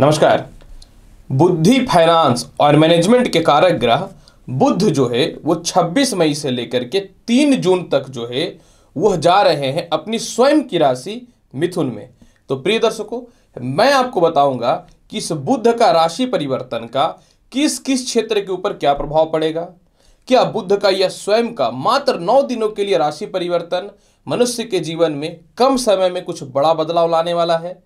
नमस्कार बुद्धि फाइनेंस और मैनेजमेंट के कारक ग्रह बुद्ध जो है वो 26 मई से लेकर के 3 जून तक जो है वह जा रहे हैं अपनी स्वयं की राशि मिथुन में तो प्रिय दर्शकों मैं आपको बताऊंगा कि इस बुद्ध का राशि परिवर्तन का किस किस क्षेत्र के ऊपर क्या प्रभाव पड़ेगा क्या बुद्ध का या स्वयं का मात्र नौ दिनों के लिए राशि परिवर्तन मनुष्य के जीवन में कम समय में कुछ बड़ा बदलाव लाने वाला है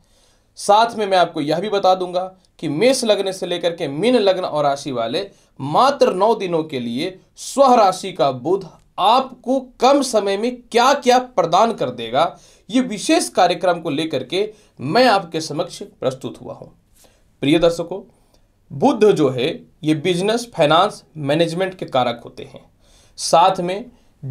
साथ में मैं आपको यह भी बता दूंगा कि मेष लग्न से लेकर के मीन लग्न और राशि वाले मात्र नौ दिनों के लिए स्व राशि का बुध आपको कम समय में क्या क्या प्रदान कर देगा यह विशेष कार्यक्रम को लेकर के मैं आपके समक्ष प्रस्तुत हुआ हूं प्रिय दर्शकों बुद्ध जो है ये बिजनेस फाइनेंस मैनेजमेंट के कारक होते हैं साथ में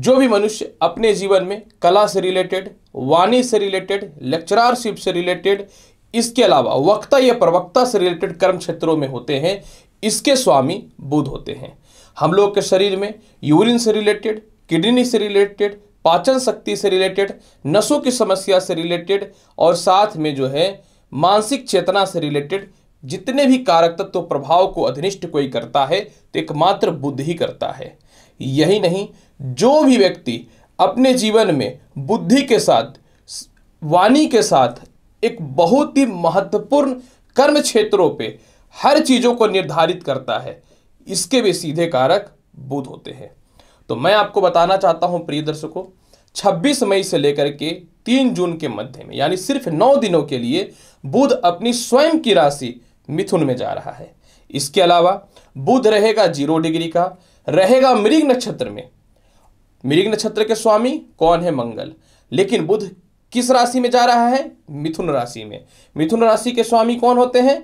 जो भी मनुष्य अपने जीवन में कला से रिलेटेड वाणी से रिलेटेड लेक्चरारशिप से रिलेटेड इसके अलावा वक्ता या प्रवक्ता से रिलेटेड कर्म क्षेत्रों में होते हैं इसके स्वामी बुध होते हैं हम लोग के शरीर में यूरिन से रिलेटेड किडनी से रिलेटेड पाचन शक्ति से रिलेटेड नसों की समस्या से रिलेटेड और साथ में जो है मानसिक चेतना से रिलेटेड जितने भी कारक तत्व तो प्रभाव को अधनिष्ठ कोई करता है तो एकमात्र बुद्ध ही करता है यही नहीं जो भी व्यक्ति अपने जीवन में बुद्धि के साथ वाणी के साथ एक बहुत ही महत्वपूर्ण कर्म क्षेत्रों पे हर चीज़ों को निर्धारित करता है इसके भी सीधे कारक बुध होते हैं तो मैं आपको बताना चाहता हूं प्रिय दर्शकों 26 मई से लेकर के 3 जून के मध्य में यानी सिर्फ 9 दिनों के लिए बुध अपनी स्वयं की राशि मिथुन में जा रहा है इसके अलावा बुध रहेगा जीरो डिग्री का रहेगा मृग नक्षत्र में मृग नक्षत्र के स्वामी कौन है मंगल लेकिन बुध किस राशि में जा रहा है मिथुन राशि में मिथुन राशि के स्वामी कौन होते हैं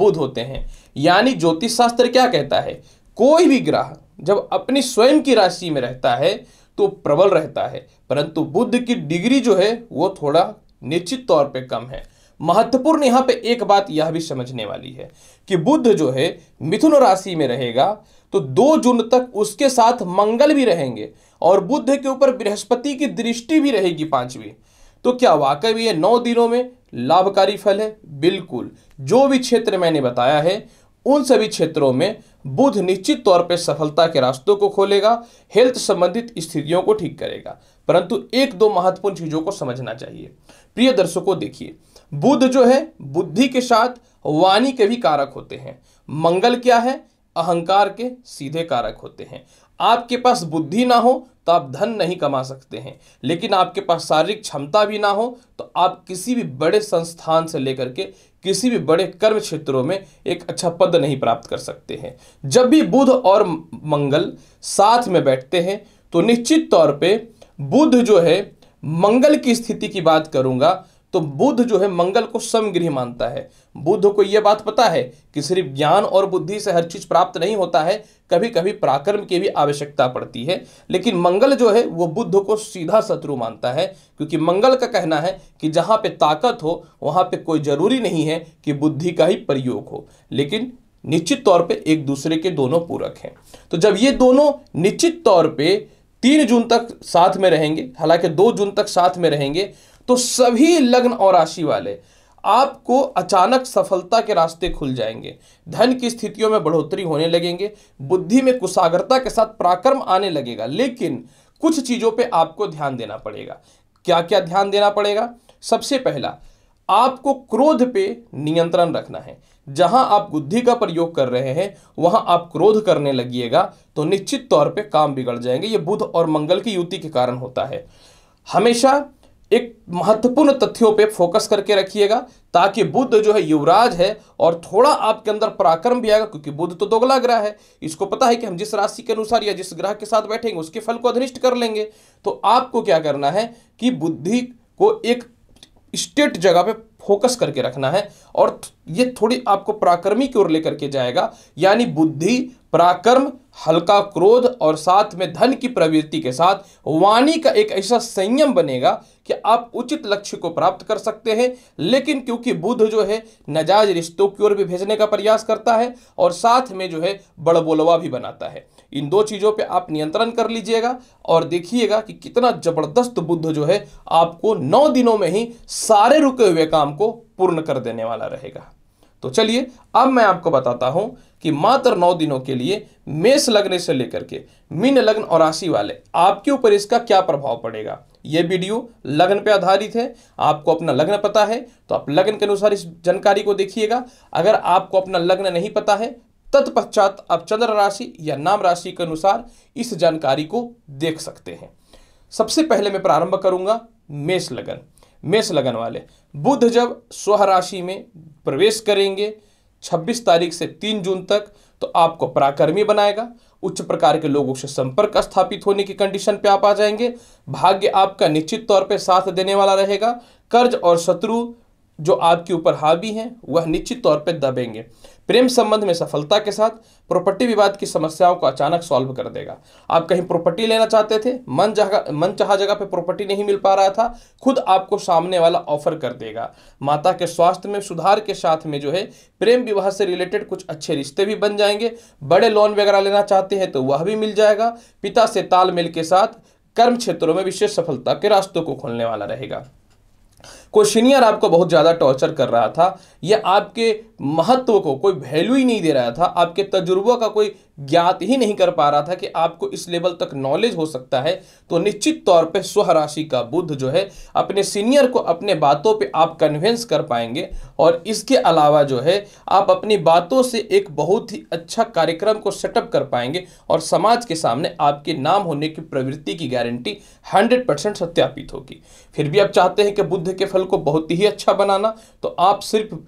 बुध होते हैं यानी ज्योतिष शास्त्र क्या कहता है कोई भी ग्रह जब अपनी स्वयं की राशि में रहता है तो प्रबल रहता है परंतु बुद्ध की डिग्री जो है वो थोड़ा निश्चित तौर पे कम है महत्वपूर्ण यहां पे एक बात यह भी समझने वाली है कि बुद्ध जो है मिथुन राशि में रहेगा तो दो जून तक उसके साथ मंगल भी रहेंगे और बुद्ध के ऊपर बृहस्पति की दृष्टि भी रहेगी पांचवी तो क्या वाकई में ये नौ दिनों में लाभकारी फल है बिल्कुल जो भी क्षेत्र मैंने बताया है उन सभी क्षेत्रों में बुध निश्चित तौर पर सफलता के रास्तों को खोलेगा हेल्थ संबंधित स्थितियों को ठीक करेगा परंतु एक दो महत्वपूर्ण चीज़ों को समझना चाहिए प्रिय दर्शकों देखिए बुध जो है बुद्धि के साथ वाणी के भी कारक होते हैं मंगल क्या है अहंकार के सीधे कारक होते हैं आपके पास बुद्धि ना हो तो आप धन नहीं कमा सकते हैं लेकिन आपके पास शारीरिक क्षमता भी ना हो तो आप किसी भी बड़े संस्थान से लेकर के किसी भी बड़े कर्म क्षेत्रों में एक अच्छा पद नहीं प्राप्त कर सकते हैं जब भी बुध और मंगल साथ में बैठते हैं तो निश्चित तौर पे बुध जो है मंगल की स्थिति की बात करूंगा तो बुद्ध जो है मंगल को समगृह मानता है बुद्ध को यह बात पता है कि सिर्फ ज्ञान और बुद्धि से हर चीज़ प्राप्त नहीं होता है कभी कभी पराक्रम की भी आवश्यकता पड़ती है लेकिन मंगल जो है वो बुद्ध को सीधा शत्रु मानता है क्योंकि मंगल का कहना है कि जहां पे ताकत हो वहां पे कोई ज़रूरी नहीं है कि बुद्धि का ही प्रयोग हो लेकिन निश्चित तौर पर एक दूसरे के दोनों पूरक हैं तो जब ये दोनों निश्चित तौर पर तीन जून तक साथ में रहेंगे हालांकि दो जून तक साथ में रहेंगे तो सभी लग्न और राशि वाले आपको अचानक सफलता के रास्ते खुल जाएंगे धन की स्थितियों में बढ़ोतरी होने लगेंगे बुद्धि में कुशाग्रता के साथ पराक्रम आने लगेगा लेकिन कुछ चीज़ों पे आपको ध्यान देना पड़ेगा क्या क्या ध्यान देना पड़ेगा सबसे पहला आपको क्रोध पे नियंत्रण रखना है जहां आप बुद्धि का प्रयोग कर रहे हैं वहां आप क्रोध करने लगिएगा तो निश्चित तौर पे काम बिगड़ जाएंगे ये बुध और मंगल की युति के कारण होता है हमेशा एक महत्वपूर्ण तथ्यों पे फोकस करके रखिएगा ताकि बुद्ध जो है युवराज है और थोड़ा आपके अंदर पराक्रम भी आएगा क्योंकि बुद्ध तो दोगला ग्रह है इसको पता है कि हम जिस राशि के अनुसार या जिस ग्रह के साथ बैठेंगे उसके फल को अधनिष्ठ कर लेंगे तो आपको क्या करना है कि बुद्धि को एक स्टेट जगह पे फोकस करके रखना है और ये थोड़ी आपको पराक्रमी की ओर लेकर के जाएगा यानी बुद्धि पराक्रम हल्का क्रोध और साथ में धन की प्रवृत्ति के साथ वाणी का एक ऐसा संयम बनेगा कि आप उचित लक्ष्य को प्राप्त कर सकते हैं लेकिन क्योंकि बुध जो है नजाज रिश्तों की ओर भी भेजने का प्रयास करता है और साथ में जो है बड़बोलवा भी बनाता है इन दो चीज़ों पे आप नियंत्रण कर लीजिएगा और देखिएगा कि कितना जबरदस्त बुद्ध जो है आपको नौ दिनों में ही सारे रुके हुए काम को पूर्ण कर देने वाला रहेगा तो चलिए अब मैं आपको बताता हूं कि मात्र नौ दिनों के लिए मेष लगने से लेकर के मीन लग्न और राशि वाले आपके ऊपर इसका क्या प्रभाव पड़ेगा यह वीडियो लग्न पर आधारित है आपको अपना लग्न पता है तो आप लग्न के अनुसार इस जानकारी को देखिएगा अगर आपको अपना लग्न नहीं पता है तत्पश्चात आप चंद्र राशि या नाम राशि के अनुसार इस जानकारी को देख सकते हैं सबसे पहले मैं प्रारंभ करूंगा मेष लगन मेष लगन वाले बुध जब स्वह राशि में प्रवेश करेंगे 26 तारीख से 3 जून तक तो आपको पराक्रमी बनाएगा उच्च प्रकार के लोगों से संपर्क स्थापित होने की कंडीशन पे आप आ जाएंगे भाग्य आपका निश्चित तौर पे साथ देने वाला रहेगा कर्ज और शत्रु जो आपके ऊपर हावी हैं वह निश्चित तौर पे दबेंगे प्रेम संबंध में सफलता के साथ प्रॉपर्टी विवाद की समस्याओं को अचानक सॉल्व कर देगा आप कहीं प्रॉपर्टी लेना चाहते थे मन जगह मन चाह जगह पे प्रॉपर्टी नहीं मिल पा रहा था खुद आपको सामने वाला ऑफर कर देगा माता के स्वास्थ्य में सुधार के साथ में जो है प्रेम विवाह से रिलेटेड कुछ अच्छे रिश्ते भी बन जाएंगे बड़े लोन वगैरह लेना चाहते हैं तो वह भी मिल जाएगा पिता से तालमेल के साथ कर्म क्षेत्रों में विशेष सफलता के रास्तों को खोलने वाला रहेगा क्वेश्चनियर आपको बहुत ज़्यादा टॉर्चर कर रहा था या आपके महत्व को कोई वैल्यू ही नहीं दे रहा था आपके तजुर्बों का कोई ज्ञात ही नहीं कर पा रहा था कि आपको इस लेवल तक नॉलेज हो सकता है तो निश्चित तौर पे स्व राशि का बुद्ध जो है अपने सीनियर को अपने बातों पे आप कन्विंस कर पाएंगे और इसके अलावा जो है आप अपनी बातों से एक बहुत ही अच्छा कार्यक्रम को सेटअप कर पाएंगे और समाज के सामने आपके नाम होने की प्रवृत्ति की गारंटी हंड्रेड परसेंट सत्यापित होगी फिर भी आप चाहते हैं कि बुद्ध के फल को बहुत ही अच्छा बनाना तो आप सिर्फ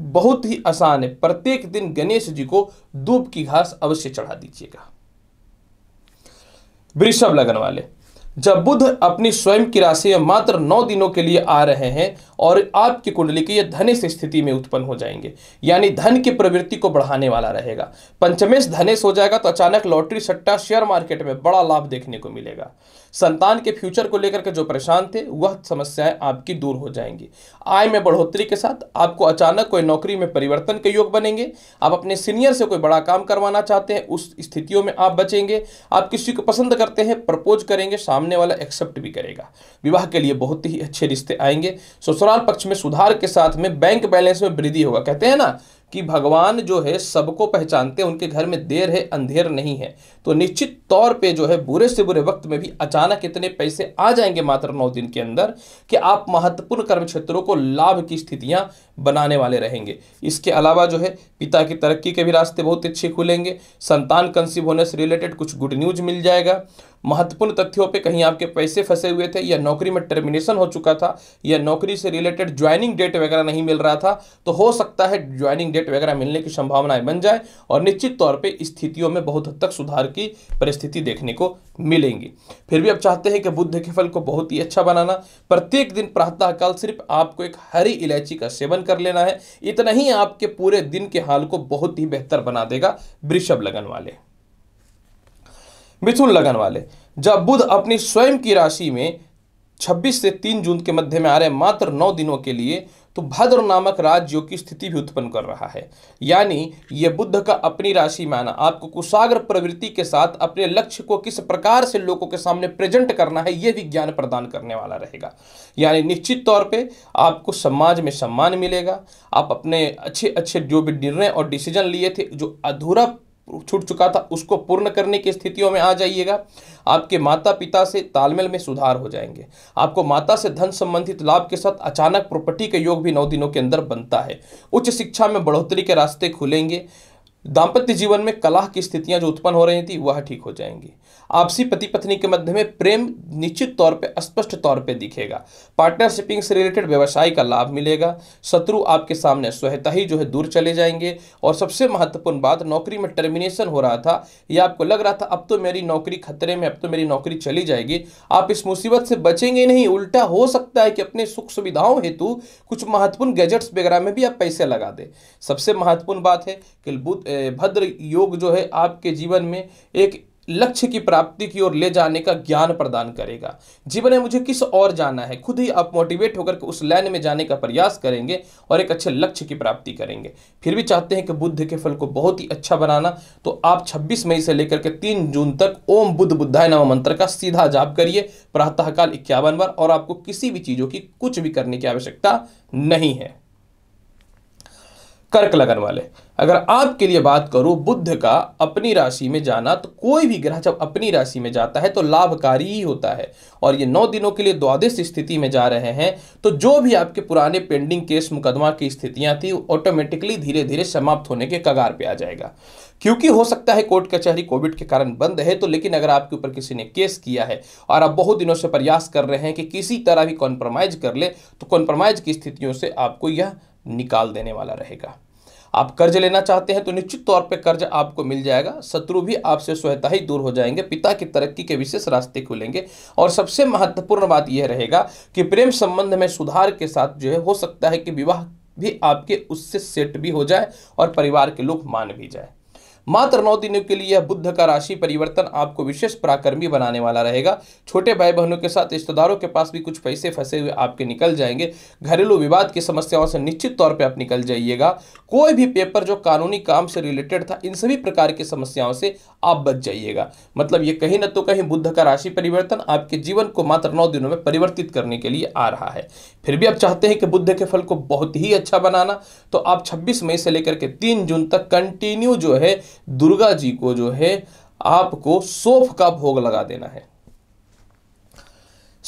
बहुत ही आसान है प्रत्येक दिन गणेश जी को धूप की घास अवश्य चढ़ा दीजिएगा वृषभ लगन वाले जब बुध अपनी स्वयं की राशि में मात्र नौ दिनों के लिए आ रहे हैं और आपकी कुंडली की ये धनेश स्थिति में उत्पन्न हो जाएंगे यानी धन की प्रवृत्ति को बढ़ाने वाला रहेगा पंचमेश धनेश हो जाएगा तो अचानक लॉटरी सट्टा शेयर मार्केट में बड़ा लाभ देखने को मिलेगा संतान के फ्यूचर को लेकर के जो परेशान थे वह समस्याएं आपकी दूर हो जाएंगी आय में बढ़ोतरी के साथ आपको अचानक कोई नौकरी में परिवर्तन के योग बनेंगे आप अपने सीनियर से कोई बड़ा काम करवाना चाहते हैं उस स्थितियों में आप बचेंगे आप किसी को पसंद करते हैं प्रपोज करेंगे सामने वाला एक्सेप्ट भी करेगा विवाह के लिए बहुत ही अच्छे रिश्ते आएंगे ससुराल पक्ष में सुधार के साथ में बैंक बैलेंस में वृद्धि होगा कहते हैं ना कि भगवान जो है सबको पहचानते हैं उनके घर में देर है अंधेर नहीं है तो निश्चित तौर पे जो है बुरे से बुरे वक्त में भी अचानक इतने पैसे आ जाएंगे मात्र नौ दिन के अंदर कि आप महत्वपूर्ण कर्म क्षेत्रों को लाभ की स्थितियां बनाने वाले रहेंगे इसके अलावा जो है पिता की तरक्की के भी रास्ते बहुत अच्छे खुलेंगे संतान कंसीव होने से रिलेटेड कुछ गुड न्यूज मिल जाएगा महत्वपूर्ण तथ्यों पे कहीं आपके पैसे फंसे हुए थे या नौकरी में टर्मिनेशन हो चुका था या नौकरी से रिलेटेड ज्वाइनिंग डेट वगैरह नहीं मिल रहा था तो हो सकता है ज्वाइनिंग डेट वगैरह मिलने की संभावनाएं बन जाए और निश्चित तौर पर स्थितियों में बहुत हद तक सुधार की परिस्थिति देखने को मिलेंगी फिर भी आप चाहते हैं कि बुद्ध के फल को बहुत ही अच्छा बनाना प्रत्येक दिन प्रातःकाल सिर्फ आपको एक हरी इलायची का सेवन कर लेना है इतना ही आपके पूरे दिन के हाल को बहुत ही बेहतर बना देगा वृषभ लगन वाले मिथुन लगन वाले जब बुध अपनी स्वयं की राशि में 26 से 3 जून के मध्य में आ रहे मात्र नौ दिनों के लिए तो भद्र नामक राज्यों की स्थिति भी उत्पन्न कर रहा है यानी यह बुद्ध का अपनी राशि में आना आपको कुशाग्र प्रवृत्ति के साथ अपने लक्ष्य को किस प्रकार से लोगों के सामने प्रेजेंट करना है यह भी ज्ञान प्रदान करने वाला रहेगा यानी निश्चित तौर पे आपको समाज में सम्मान मिलेगा आप अपने अच्छे अच्छे जो भी निर्णय और डिसीजन लिए थे जो अधूरा छूट चुका था उसको पूर्ण करने की स्थितियों में आ जाइएगा आपके माता पिता से तालमेल में सुधार हो जाएंगे आपको माता से धन संबंधित लाभ के साथ अचानक प्रॉपर्टी के योग भी नौ दिनों के अंदर बनता है उच्च शिक्षा में बढ़ोतरी के रास्ते खुलेंगे दाम्पत्य जीवन में कलाह की स्थितियां जो उत्पन्न हो रही थी वह ठीक हो जाएंगी आपसी पति पत्नी के मध्य में प्रेम निश्चित तौर पर स्पष्ट तौर पर दिखेगा पार्टनरशिपिंग से रिलेटेड व्यवसाय का लाभ मिलेगा शत्रु आपके सामने स्वहता ही जो है दूर चले जाएंगे और सबसे महत्वपूर्ण बात नौकरी में टर्मिनेशन हो रहा था या आपको लग रहा था अब तो मेरी नौकरी खतरे में अब तो मेरी नौकरी चली जाएगी आप इस मुसीबत से बचेंगे नहीं उल्टा हो सकता है कि अपने सुख सुविधाओं हेतु कुछ महत्वपूर्ण गैजेट्स वगैरह में भी आप पैसे लगा दें सबसे महत्वपूर्ण बात है कि बुद्ध भद्र योग जो है आपके जीवन में एक लक्ष्य की प्राप्ति की ओर ले जाने का ज्ञान प्रदान करेगा जीवन में मुझे किस और जाना है खुद ही आप मोटिवेट होकर के उस लाइन में जाने का प्रयास करेंगे और एक अच्छे लक्ष्य की प्राप्ति करेंगे फिर भी चाहते हैं कि बुद्ध के फल को बहुत ही अच्छा बनाना तो आप 26 मई से लेकर के 3 जून तक ओम बुद्ध बुद्धाय नव मंत्र का सीधा जाप करिए प्रातःकाल इक्यावन बार और आपको किसी भी चीज़ों की कुछ भी करने की आवश्यकता नहीं है कर्क लगन वाले अगर आपके लिए बात करूं बुद्ध का अपनी राशि में जाना तो कोई भी ग्रह जब अपनी राशि में जाता है तो लाभकारी ही होता है और ये नौ दिनों के लिए द्वादश स्थिति में जा रहे हैं तो जो भी आपके पुराने पेंडिंग केस मुकदमा की स्थितियां थी ऑटोमेटिकली धीरे धीरे समाप्त होने के कगार पर आ जाएगा क्योंकि हो सकता है कोर्ट कचहरी कोविड के कारण बंद है तो लेकिन अगर आपके ऊपर किसी ने केस किया है और आप बहुत दिनों से प्रयास कर रहे हैं कि किसी तरह भी कॉम्प्रोमाइज़ कर ले तो कॉम्प्रोमाइज़ की स्थितियों से आपको यह निकाल देने वाला रहेगा आप कर्ज लेना चाहते हैं तो निश्चित तौर पर कर्ज आपको मिल जाएगा शत्रु भी आपसे स्वयता ही दूर हो जाएंगे पिता की तरक्की के विशेष रास्ते खुलेंगे और सबसे महत्वपूर्ण बात यह रहेगा कि प्रेम संबंध में सुधार के साथ जो है हो सकता है कि विवाह भी आपके उससे सेट भी हो जाए और परिवार के लोग मान भी जाए मात्र नौ दिनों के लिए यह बुद्ध का राशि परिवर्तन आपको विशेष पराक्रमी बनाने वाला रहेगा छोटे भाई बहनों के साथ रिश्तेदारों के पास भी कुछ पैसे फंसे हुए आपके निकल जाएंगे घरेलू विवाद की समस्याओं से निश्चित तौर पर आप निकल जाइएगा कोई भी पेपर जो कानूनी काम से रिलेटेड था इन सभी प्रकार की समस्याओं से आप बच जाइएगा मतलब ये कहीं ना तो कहीं बुद्ध का राशि परिवर्तन आपके जीवन को मात्र नौ दिनों में परिवर्तित करने के लिए आ रहा है फिर भी आप चाहते हैं कि बुद्ध के फल को बहुत ही अच्छा बनाना तो आप 26 मई से लेकर के 3 जून तक कंटिन्यू जो है दुर्गा जी को जो है आपको सोफ का भोग लगा देना है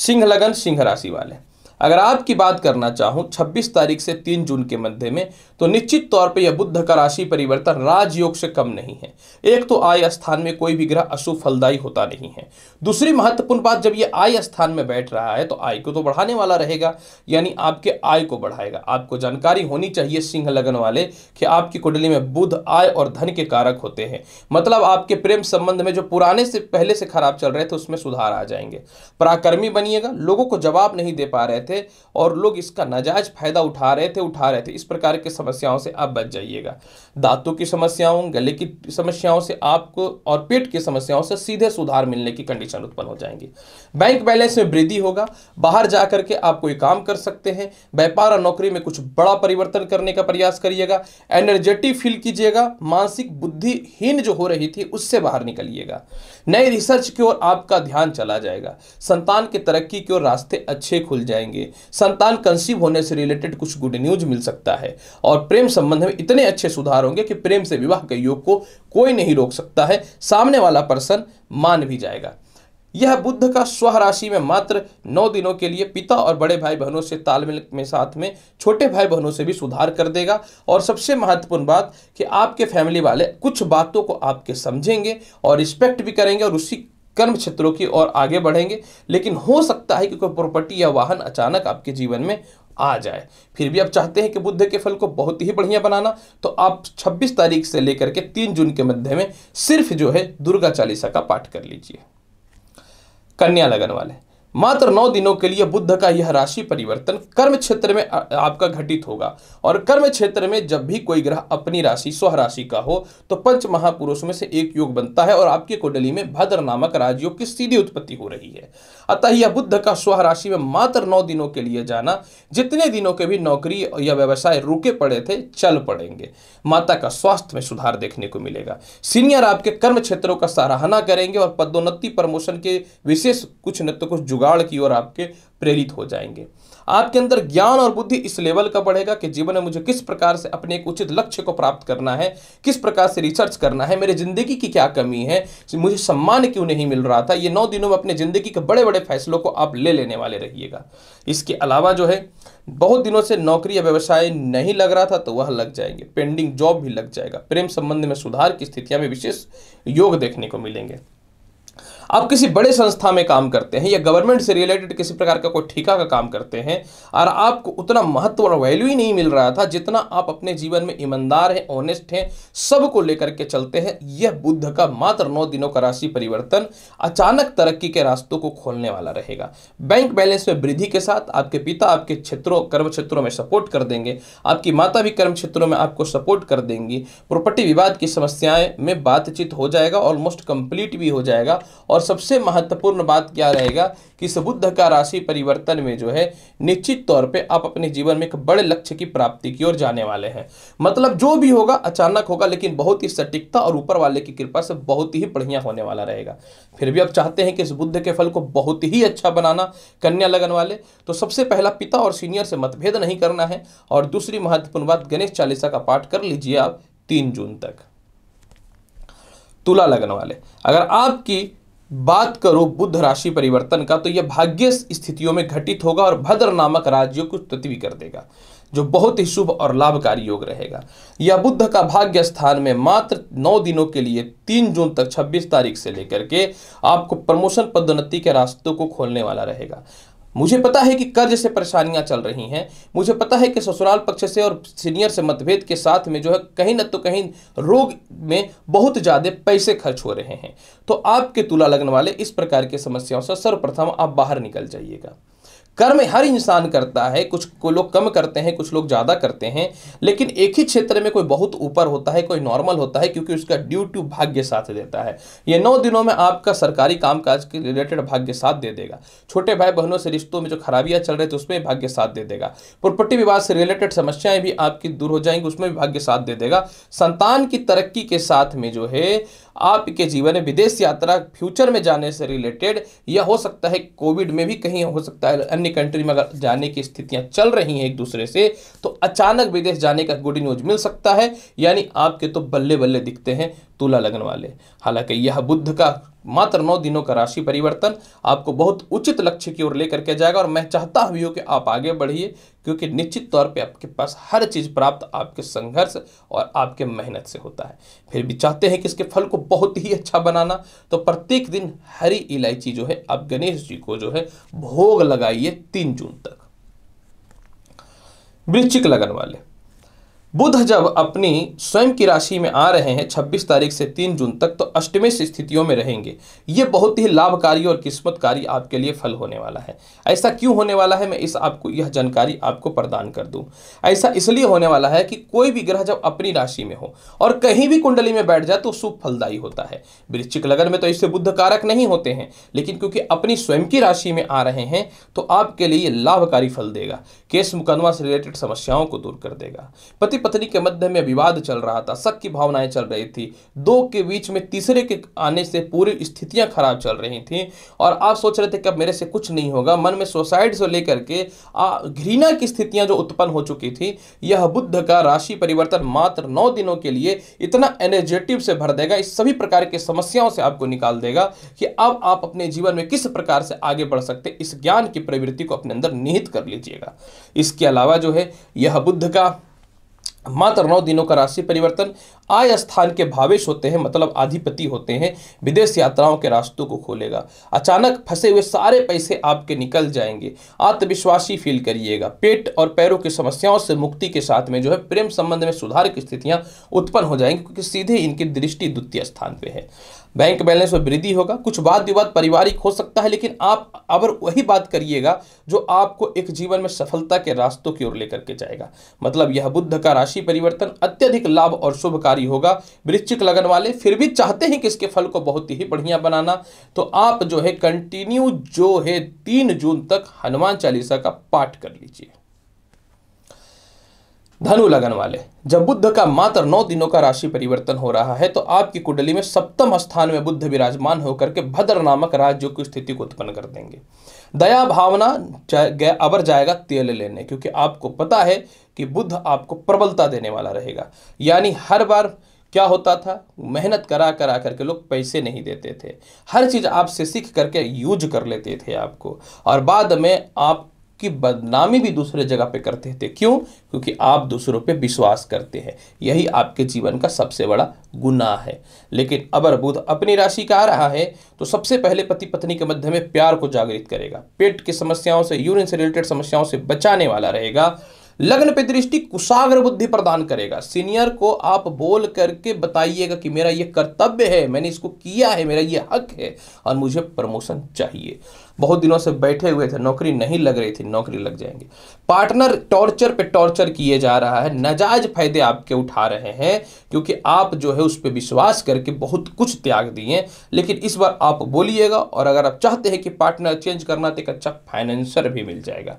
सिंह लगन सिंह राशि वाले अगर आपकी बात करना चाहूं 26 तारीख से 3 जून के मध्य में तो निश्चित तौर पर यह बुद्ध का राशि परिवर्तन राजयोग से कम नहीं है एक तो आय स्थान में कोई भी ग्रह अशुभ फलदायी होता नहीं है दूसरी महत्वपूर्ण बात जब यह आय स्थान में बैठ रहा है तो आय को तो बढ़ाने वाला रहेगा यानी आपके आय को बढ़ाएगा आपको जानकारी होनी चाहिए सिंह लगन वाले कि आपकी कुंडली में बुध आय और धन के कारक होते हैं मतलब आपके प्रेम संबंध में जो पुराने से पहले से खराब चल रहे थे उसमें सुधार आ जाएंगे पराक्रमी बनिएगा लोगों को जवाब नहीं दे पा रहे थे थे और लोग इसका नाजायज फायदा उठा रहे थे उठा रहे थे इस प्रकार की समस्याओं से आप बच जाइएगा दांतों की समस्याओं गले की समस्याओं से आपको और पेट की समस्याओं से सीधे सुधार मिलने की कंडीशन उत्पन्न हो जाएंगी बैंक बैलेंस में वृद्धि होगा बाहर जा करके आप कोई काम कर सकते हैं व्यापार और नौकरी में कुछ बड़ा परिवर्तन करने का प्रयास करिएगा एनर्जेटिक फील कीजिएगा मानसिक बुद्धिहीन जो हो रही थी उससे बाहर निकलिएगा नए रिसर्च की ओर आपका ध्यान चला जाएगा संतान की तरक्की की ओर रास्ते अच्छे खुल जाएंगे करेंगे संतान कंसीव होने से रिलेटेड कुछ गुड न्यूज मिल सकता है और प्रेम संबंध में इतने अच्छे सुधार होंगे कि प्रेम से विवाह के योग को कोई नहीं रोक सकता है सामने वाला पर्सन मान भी जाएगा यह बुद्ध का स्व राशि में मात्र नौ दिनों के लिए पिता और बड़े भाई बहनों से तालमेल में साथ में छोटे भाई बहनों से भी सुधार कर देगा और सबसे महत्वपूर्ण बात कि आपके फैमिली वाले कुछ बातों को आपके समझेंगे और रिस्पेक्ट भी करेंगे और उसी कर्म क्षेत्रों की ओर आगे बढ़ेंगे लेकिन हो सकता है कि कोई प्रॉपर्टी या वाहन अचानक आपके जीवन में आ जाए फिर भी आप चाहते हैं कि बुद्ध के फल को बहुत ही बढ़िया बनाना तो आप 26 तारीख से लेकर के 3 जून के मध्य में सिर्फ जो है दुर्गा चालीसा का पाठ कर लीजिए कन्या लगन वाले मात्र नौ दिनों के लिए बुद्ध का यह राशि परिवर्तन कर्म क्षेत्र में आपका घटित होगा और कर्म क्षेत्र में जब भी कोई ग्रह अपनी राशि स्व राशि का हो तो पंच महापुरुषों में से एक योग बनता है और आपकी कुंडली में भद्र नामक राजयोग की सीधी उत्पत्ति हो रही है अतः यह बुद्ध का स्व राशि में मात्र नौ दिनों के लिए जाना जितने दिनों के भी नौकरी या व्यवसाय रुके पड़े थे चल पड़ेंगे माता का स्वास्थ्य में सुधार देखने को मिलेगा सीनियर आपके कर्म क्षेत्रों का सराहना करेंगे और पदोन्नति प्रमोशन के विशेष कुछ न तो कुछ जुगाड़ की ओर आपके प्रेरित हो जाएंगे आपके अंदर ज्ञान और बुद्धि इस लेवल का बढ़ेगा कि जीवन में मुझे किस प्रकार से अपने एक उचित लक्ष्य को प्राप्त करना है किस प्रकार से रिसर्च करना है मेरे ज़िंदगी की क्या कमी है मुझे सम्मान क्यों नहीं मिल रहा था ये नौ दिनों में अपने ज़िंदगी के बड़े बड़े फैसलों को आप ले लेने वाले रहिएगा इसके अलावा जो है बहुत दिनों से नौकरी या व्यवसाय नहीं लग रहा था तो वह लग जाएंगे पेंडिंग जॉब भी लग जाएगा प्रेम संबंध में सुधार की स्थितियां में विशेष योग देखने को मिलेंगे आप किसी बड़े संस्था में काम करते हैं या गवर्नमेंट से रिलेटेड किसी प्रकार का कोई ठीका का काम करते हैं और आपको उतना महत्व और वैल्यू ही नहीं मिल रहा था जितना आप अपने जीवन में ईमानदार हैं ऑनेस्ट हैं सबको लेकर के चलते हैं यह बुद्ध का मात्र नौ दिनों का राशि परिवर्तन अचानक तरक्की के रास्तों को खोलने वाला रहेगा बैंक बैलेंस में वृद्धि के साथ आपके पिता आपके क्षेत्रों कर्म क्षेत्रों में सपोर्ट कर देंगे आपकी माता भी कर्म क्षेत्रों में आपको सपोर्ट कर देंगी प्रॉपर्टी विवाद की समस्याएं में बातचीत हो जाएगा ऑलमोस्ट कंप्लीट भी हो जाएगा और और सबसे महत्वपूर्ण बात क्या रहेगा कि इस बुद्ध का राशि परिवर्तन में जो है निश्चित तौर पे आप अपने जीवन में एक बड़े लक्ष्य की प्राप्ति की ओर जाने वाले हैं मतलब जो भी होगा अचानक होगा लेकिन बहुत ही सटीकता और ऊपर वाले की कृपा से बहुत ही बढ़िया होने वाला रहेगा फिर भी आप चाहते हैं कि इस बुद्ध के फल को बहुत ही अच्छा बनाना कन्या लगन वाले तो सबसे पहला पिता और सीनियर से मतभेद नहीं करना है और दूसरी महत्वपूर्ण बात गणेश चालीसा का पाठ कर लीजिए आप तीन जून तक तुला लगन वाले अगर आपकी बात करो बुद्ध राशि परिवर्तन का तो यह भाग्य स्थितियों में घटित होगा और भद्र नामक राज्यों को तृथ्वी कर देगा जो बहुत ही शुभ और लाभकारी योग रहेगा यह बुद्ध का भाग्य स्थान में मात्र नौ दिनों के लिए तीन जून तक छब्बीस तारीख से लेकर के आपको प्रमोशन पदोन्नति के रास्तों को खोलने वाला रहेगा मुझे पता है कि कर्ज से परेशानियां चल रही हैं मुझे पता है कि ससुराल पक्ष से और सीनियर से मतभेद के साथ में जो है कहीं ना तो कहीं रोग में बहुत ज़्यादा पैसे खर्च हो रहे हैं तो आपके तुला लगन वाले इस प्रकार की समस्याओं से सर्वप्रथम आप बाहर निकल जाइएगा कर्म हर इंसान करता है कुछ को लोग कम करते हैं कुछ लोग ज़्यादा करते हैं लेकिन एक ही क्षेत्र में कोई बहुत ऊपर होता है कोई नॉर्मल होता है क्योंकि उसका ड्यू टू भाग्य साथ देता है ये नौ दिनों में आपका सरकारी कामकाज के रिलेटेड भाग्य साथ दे देगा छोटे भाई बहनों से रिश्तों में जो खराबियाँ चल रही थी उसमें भाग्य साथ दे देगा प्रॉपर्टी विवाद से रिलेटेड समस्याएं भी आपकी दूर हो जाएंगी उसमें भी भाग्य साथ दे देगा संतान की तरक्की के साथ में जो है आपके जीवन में विदेश यात्रा फ्यूचर में जाने से रिलेटेड या हो सकता है कोविड में भी कहीं हो सकता है अन्य कंट्री में अगर जाने की स्थितियां चल रही हैं एक दूसरे से तो अचानक विदेश जाने का गुड न्यूज मिल सकता है यानी आपके तो बल्ले बल्ले दिखते हैं तुला लगन वाले हालांकि यह बुद्ध का मात्र नौ दिनों का राशि परिवर्तन आपको बहुत उचित लक्ष्य की ओर लेकर के जाएगा और मैं चाहता भी हूं कि आप आगे बढ़िए क्योंकि निश्चित तौर पे आपके पास हर चीज़ प्राप्त आपके संघर्ष और आपके मेहनत से होता है फिर भी चाहते हैं कि इसके फल को बहुत ही अच्छा बनाना तो प्रत्येक दिन हरी इलायची जो है आप गणेश जी को जो है भोग लगाइए तीन जून तक वृश्चिक लगन वाले बुध जब अपनी स्वयं की राशि में आ रहे हैं 26 तारीख से 3 जून तक तो अष्टमेश स्थितियों में रहेंगे ये बहुत ही लाभकारी और किस्मतकारी आपके लिए फल होने वाला है ऐसा क्यों होने वाला है मैं इस आपको यह जानकारी आपको प्रदान कर दूं ऐसा इसलिए होने वाला है कि कोई भी ग्रह जब अपनी राशि में हो और कहीं भी कुंडली में बैठ जाए तो शुभ फलदायी होता है वृश्चिक लगन में तो इससे बुद्ध कारक नहीं होते हैं लेकिन क्योंकि अपनी स्वयं की राशि में आ रहे हैं तो आपके लिए लाभकारी फल देगा केस मुकदमा से रिलेटेड समस्याओं को दूर कर देगा पति पत्नी के मध्य में विवाद चल रहा था शक की भावनाएं चल रही थी दो के बीच में तीसरे के आने से पूरी स्थितियां खराब चल रही थी और आप सोच रहे थे कि अब मेरे से कुछ नहीं होगा मन में सुसाइड से लेकर के घृणा की स्थितियां जो उत्पन्न हो चुकी थी यह बुद्ध का राशि परिवर्तन मात्र नौ दिनों के लिए इतना एनर्जेटिव से भर देगा इस सभी प्रकार की समस्याओं से आपको निकाल देगा कि अब आप अपने जीवन में किस प्रकार से आगे बढ़ सकते इस ज्ञान की प्रवृत्ति को अपने अंदर निहित कर लीजिएगा इसके अलावा जो है यह बुद्ध का मात्र नौ दिनों का राशि परिवर्तन आय स्थान के भावेश होते हैं मतलब आधिपति होते हैं विदेश यात्राओं के रास्तों को खोलेगा अचानक फंसे हुए सारे पैसे आपके निकल जाएंगे आत्मविश्वासी फील करिएगा पेट और पैरों की समस्याओं से मुक्ति के साथ में जो है प्रेम संबंध में सुधार की स्थितियां उत्पन्न हो जाएंगी क्योंकि सीधे इनकी दृष्टि द्वितीय स्थान पर है बैंक बैलेंस में वृद्धि होगा कुछ वाद विवाद पारिवारिक हो सकता है लेकिन आप अगर वही बात करिएगा जो आपको एक जीवन में सफलता के रास्तों की ओर लेकर के जाएगा मतलब यह बुद्ध का राशि राशि परिवर्तन अत्यधिक लाभ और शुभकारी होगा वृश्चिक लगन वाले फिर भी चाहते हैं कि इसके फल को बहुत ही बढ़िया बनाना तो आप जो है कंटिन्यू जो है तीन जून तक हनुमान चालीसा का पाठ कर लीजिए धनु लगन वाले जब बुद्ध का मात्र नौ दिनों का राशि परिवर्तन हो रहा है तो आपकी कुंडली में सप्तम स्थान में बुद्ध विराजमान होकर के भद्र नामक राज्यों की स्थिति को उत्पन्न कर देंगे दया भावना जा, अबर जाएगा तेल लेने क्योंकि आपको पता है कि बुद्ध आपको प्रबलता देने वाला रहेगा यानी हर बार क्या होता था मेहनत करा करा करके लोग पैसे नहीं देते थे हर चीज़ आपसे सीख करके यूज कर लेते थे आपको और बाद में आप की बदनामी भी दूसरे जगह पे करते थे क्यों क्योंकि आप दूसरों पे विश्वास करते हैं यही आपके जीवन का सबसे बड़ा गुनाह है लेकिन अबर बुध अपनी राशि का आ रहा है तो सबसे पहले पति पत्नी के मध्य में प्यार को जागृत करेगा पेट की समस्याओं से यूरिन से रिलेटेड समस्याओं से बचाने वाला रहेगा लग्न पे दृष्टि कुशाग्र बुद्धि प्रदान करेगा सीनियर को आप बोल करके बताइएगा कि मेरा यह कर्तव्य है मैंने इसको किया है मेरा यह हक है और मुझे प्रमोशन चाहिए बहुत दिनों से बैठे हुए थे नौकरी नहीं लग रही थी नौकरी लग जाएंगे पार्टनर टॉर्चर पे टॉर्चर किए जा रहा है नजायज फायदे आपके उठा रहे हैं क्योंकि आप जो है उस पर विश्वास करके बहुत कुछ त्याग दिए लेकिन इस बार आप बोलिएगा और अगर आप चाहते हैं कि पार्टनर चेंज करना तो एक अच्छा फाइनेंसर भी मिल जाएगा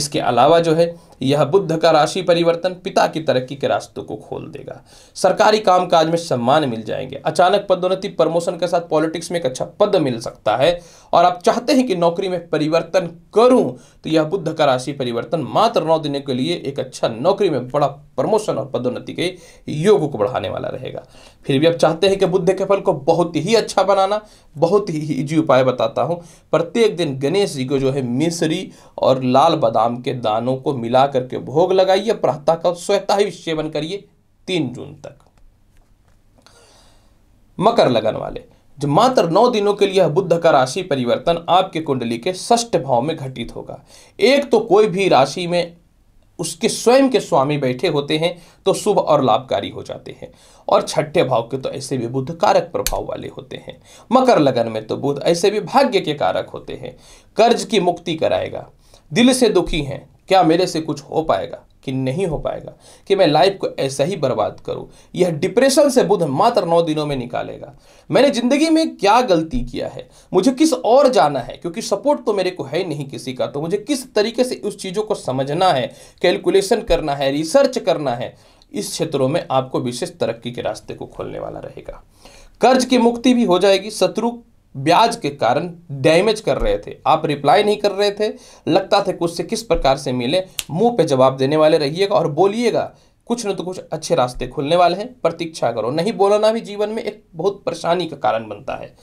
इसके अलावा जो है यह बुद्ध का राशि परिवर्तन पिता की तरक्की के रास्तों को खोल देगा सरकारी कामकाज में सम्मान मिल जाएंगे अचानक पदोन्नति प्रमोशन के साथ पॉलिटिक्स में एक अच्छा पद मिल सकता है और आप चाहते हैं कि नौकरी में परिवर्तन करूं तो यह बुद्ध का राशि परिवर्तन मात्र नौ दिनों के लिए एक अच्छा नौकरी में बड़ा प्रमोशन और पदोन्नति के योग को बढ़ाने वाला रहेगा फिर भी आप चाहते हैं कि बुद्ध के फल को बहुत ही अच्छा बनाना बहुत ही ईजी उपाय बताता हूं प्रत्येक दिन गणेश जी को जो है मिश्री और लाल बादाम के दानों को मिला करके भोग लगाइए प्रातः का स्वतः ही सेवन करिए तीन जून तक मकर लगन वाले जो मात्र नौ दिनों के लिए बुद्ध का राशि परिवर्तन आपके कुंडली के ष्ठ भाव में घटित होगा एक तो कोई भी राशि में उसके स्वयं के स्वामी बैठे होते हैं तो शुभ और लाभकारी हो जाते हैं और छठे भाव के तो ऐसे भी बुद्ध कारक प्रभाव वाले होते हैं मकर लगन में तो बुद्ध ऐसे भी भाग्य के कारक होते हैं कर्ज की मुक्ति कराएगा दिल से दुखी हैं क्या मेरे से कुछ हो पाएगा कि नहीं हो पाएगा कि मैं लाइफ को ऐसा ही बर्बाद करूं यह डिप्रेशन से बुध मात्र नौ दिनों में निकालेगा मैंने ज़िंदगी में क्या गलती किया है मुझे किस और जाना है क्योंकि सपोर्ट तो मेरे को है नहीं किसी का तो मुझे किस तरीके से उस चीज़ों को समझना है कैलकुलेशन करना है रिसर्च करना है इस क्षेत्रों में आपको विशेष तरक्की के रास्ते को खोलने वाला रहेगा कर्ज की मुक्ति भी हो जाएगी शत्रु ब्याज के कारण डैमेज कर रहे थे आप रिप्लाई नहीं कर रहे थे लगता था कुछ से किस प्रकार से मिले मुंह पे जवाब देने वाले रहिएगा और बोलिएगा कुछ न तो कुछ अच्छे रास्ते खुलने वाले हैं प्रतीक्षा करो नहीं बोलना भी जीवन में एक बहुत परेशानी का कारण बनता है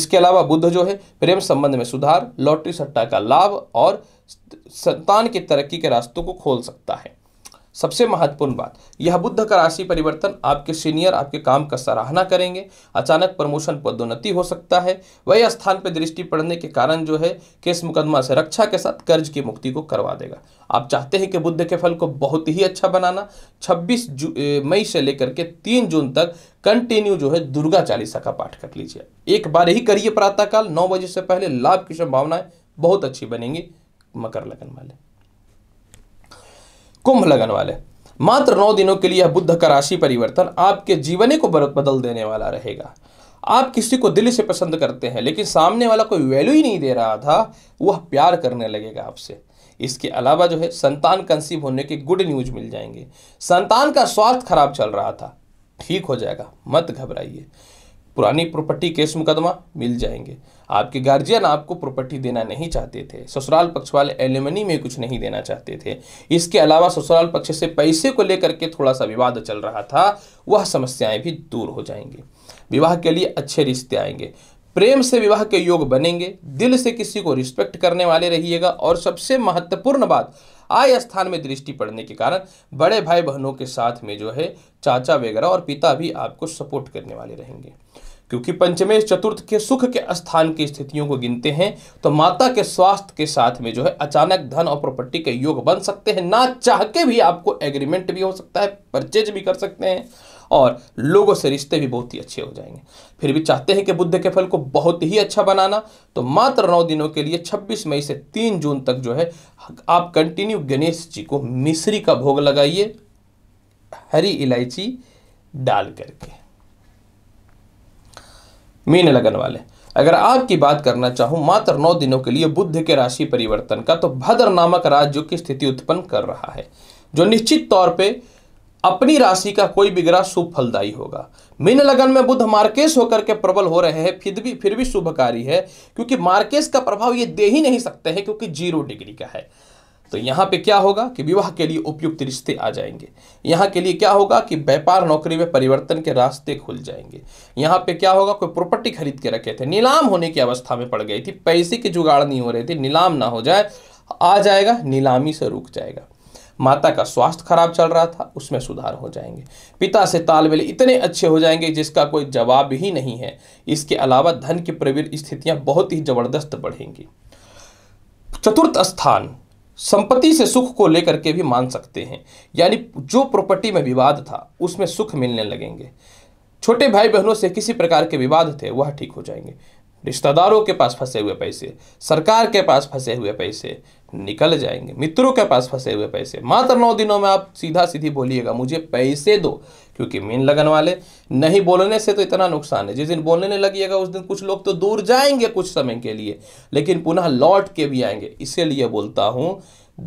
इसके अलावा बुद्ध जो है प्रेम संबंध में सुधार लॉटरी सट्टा का लाभ और संतान की तरक्की के रास्तों को खोल सकता है सबसे महत्वपूर्ण बात यह बुद्ध का राशि परिवर्तन आपके सीनियर आपके काम का सराहना करेंगे अचानक प्रमोशन पदोन्नति हो सकता है वही स्थान पर दृष्टि पड़ने के कारण जो है केस मुकदमा से रक्षा के साथ कर्ज की मुक्ति को करवा देगा आप चाहते हैं कि बुद्ध के फल को बहुत ही अच्छा बनाना 26 मई से लेकर के 3 जून तक कंटिन्यू जो है दुर्गा चालीसा का पाठ कर लीजिए एक बार ही करिए प्रातःकाल नौ बजे से पहले लाभ की संभावनाएं बहुत अच्छी बनेंगी मकर लगन वाले कुंभ लगन वाले मात्र नौ दिनों के लिए बुद्ध का राशि परिवर्तन आपके जीवन को बदल देने वाला रहेगा आप किसी को दिल से पसंद करते हैं लेकिन सामने वाला कोई वैल्यू ही नहीं दे रहा था वह प्यार करने लगेगा आपसे इसके अलावा जो है संतान कंसीव होने के गुड न्यूज मिल जाएंगे संतान का स्वास्थ्य खराब चल रहा था ठीक हो जाएगा मत घबराइए पुरानी प्रॉपर्टी केस मुकदमा मिल जाएंगे आपके गार्जियन आपको प्रॉपर्टी देना नहीं चाहते थे ससुराल पक्ष वाले एलिमनी में कुछ नहीं देना चाहते थे इसके अलावा ससुराल पक्ष से पैसे को लेकर के थोड़ा सा विवाद चल रहा था वह समस्याएं भी दूर हो जाएंगी विवाह के लिए अच्छे रिश्ते आएंगे प्रेम से विवाह के योग बनेंगे दिल से किसी को रिस्पेक्ट करने वाले रहिएगा और सबसे महत्वपूर्ण बात आय स्थान में दृष्टि पड़ने के कारण बड़े भाई बहनों के साथ में जो है चाचा वगैरह और पिता भी आपको सपोर्ट करने वाले रहेंगे क्योंकि पंचमेश चतुर्थ के सुख के स्थान की स्थितियों को गिनते हैं तो माता के स्वास्थ्य के साथ में जो है अचानक धन और प्रॉपर्टी के योग बन सकते हैं ना चाह के भी आपको एग्रीमेंट भी हो सकता है परचेज भी कर सकते हैं और लोगों से रिश्ते भी बहुत ही अच्छे हो जाएंगे फिर भी चाहते हैं कि बुद्ध के फल को बहुत ही अच्छा बनाना तो मात्र नौ दिनों के लिए 26 मई से 3 जून तक जो है आप कंटिन्यू गणेश जी को मिश्री का भोग लगाइए हरी इलायची डाल करके मीन लगन वाले अगर आग की बात करना चाहूं मात्र नौ दिनों के लिए बुद्ध के राशि परिवर्तन का तो भद्र नामक राज्य की स्थिति उत्पन्न कर रहा है जो निश्चित तौर पर अपनी राशि का कोई भी ग्रह शुभ फलदायी होगा मीन लगन में बुद्ध मार्केश होकर के प्रबल हो रहे हैं फिर भी फिर भी शुभकारी है क्योंकि मार्केश का प्रभाव ये दे ही नहीं सकते हैं क्योंकि जीरो डिग्री का है तो यहाँ पे क्या होगा कि विवाह के लिए उपयुक्त रिश्ते आ जाएंगे यहाँ के लिए क्या होगा कि व्यापार नौकरी में परिवर्तन के रास्ते खुल जाएंगे यहाँ पे क्या होगा कोई प्रॉपर्टी खरीद के रखे थे नीलाम होने की अवस्था में पड़ गई थी पैसे की जुगाड़ नहीं हो रहे थे नीलाम ना हो जाए आ जाएगा नीलामी से रुक जाएगा माता का स्वास्थ्य खराब चल रहा था उसमें सुधार हो जाएंगे पिता से तालमेल इतने अच्छे हो जाएंगे जिसका कोई जवाब ही नहीं है इसके अलावा धन की प्रवीर स्थितियां बहुत ही जबरदस्त बढ़ेंगी चतुर्थ स्थान संपत्ति से सुख को लेकर के भी मान सकते हैं यानी जो प्रॉपर्टी में विवाद था उसमें सुख मिलने लगेंगे छोटे भाई बहनों से किसी प्रकार के विवाद थे वह ठीक हो जाएंगे रिश्तेदारों के पास फंसे हुए पैसे सरकार के पास फंसे हुए पैसे निकल जाएंगे मित्रों के पास फंसे हुए पैसे मात्र नौ दिनों में आप सीधा सीधी बोलिएगा मुझे पैसे दो क्योंकि मीन लगन वाले नहीं बोलने से तो इतना नुकसान है जिस दिन बोलने लगिएगा उस दिन कुछ लोग तो दूर जाएंगे कुछ समय के लिए लेकिन पुनः लौट के भी आएंगे इसीलिए बोलता हूँ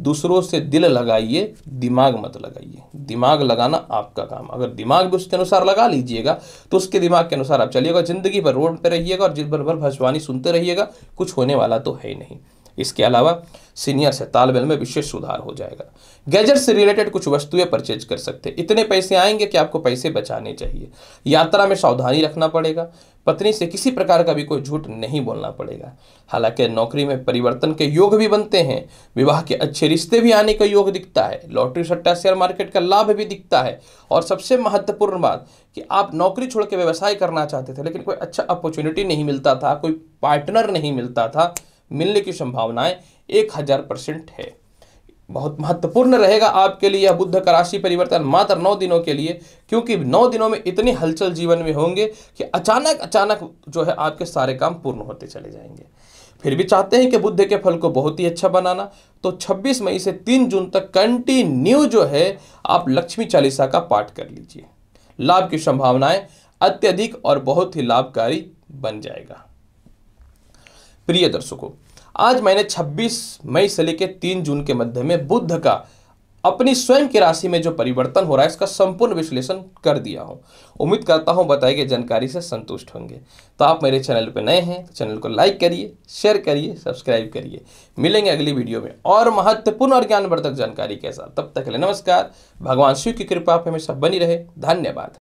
दूसरों से दिल लगाइए दिमाग मत लगाइए दिमाग लगाना आपका काम अगर दिमाग भी उसके अनुसार लगा लीजिएगा तो उसके दिमाग के अनुसार आप चलिएगा ज़िंदगी भर रोड पर रहिएगा और जिस भर भर भसवानी सुनते रहिएगा कुछ होने वाला तो है ही नहीं इसके अलावा सीनियर से तालमेल में विशेष सुधार हो जाएगा गैजेट से रिलेटेड कुछ वस्तुएं परचेज कर सकते हैं इतने पैसे आएंगे कि आपको पैसे बचाने चाहिए यात्रा में सावधानी रखना पड़ेगा पत्नी से किसी प्रकार का भी कोई झूठ नहीं बोलना पड़ेगा हालांकि नौकरी में परिवर्तन के योग भी बनते हैं विवाह के अच्छे रिश्ते भी आने का योग दिखता है लॉटरी सट्टा शेयर मार्केट का लाभ भी दिखता है और सबसे महत्वपूर्ण बात कि आप नौकरी छोड़ के व्यवसाय करना चाहते थे लेकिन कोई अच्छा अपॉर्चुनिटी नहीं मिलता था कोई पार्टनर नहीं मिलता था मिलने की संभावनाएं एक हजार परसेंट है बहुत महत्वपूर्ण रहेगा आपके लिए यह बुद्ध का राशि परिवर्तन मात्र नौ दिनों के लिए क्योंकि नौ दिनों में इतनी हलचल जीवन में होंगे कि अचानक अचानक जो है आपके सारे काम पूर्ण होते चले जाएंगे फिर भी चाहते हैं कि बुद्ध के फल को बहुत ही अच्छा बनाना तो 26 मई से 3 जून तक कंटिन्यू जो है आप लक्ष्मी चालीसा का पाठ कर लीजिए लाभ की संभावनाएं अत्यधिक और बहुत ही लाभकारी बन जाएगा प्रिय दर्शकों आज मैंने 26 मई से लेकर 3 जून के मध्य में बुद्ध का अपनी स्वयं की राशि में जो परिवर्तन हो रहा है इसका संपूर्ण विश्लेषण कर दिया हूँ उम्मीद करता हूँ बताई गई जानकारी से संतुष्ट होंगे तो आप मेरे चैनल पर नए हैं तो चैनल को लाइक करिए शेयर करिए सब्सक्राइब करिए मिलेंगे अगली वीडियो में और महत्वपूर्ण और ज्ञानवर्धक जानकारी के साथ तब तक के लिए नमस्कार भगवान शिव की कृपा आप हमेशा बनी रहे धन्यवाद